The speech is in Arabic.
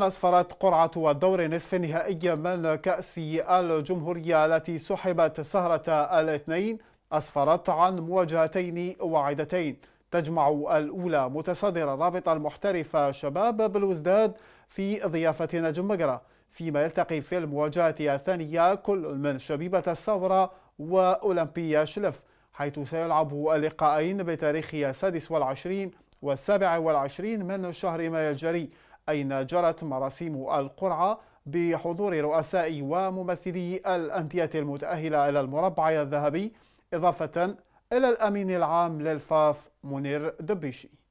أسفرت قرعة الدور نصف نهائي من كأس الجمهورية التي سحبت سهرة الاثنين أسفرت عن مواجهتين واعدتين تجمع الأولى متصدر الرابطة المحترف شباب بلوزداد في ضيافة نجم مقرة فيما يلتقي في المواجهة الثانية كل من شبيبة الثورة وأولمبيا شلف حيث سيلعب اللقاءين بتاريخ السادس والعشرين والسابع والعشرين من شهر مايو الجاري أين جرت مراسيم القرعة بحضور رؤساء وممثلي الأندية المتأهلة إلى المربع الذهبي إضافة إلى الأمين العام للفاف منير دبيشي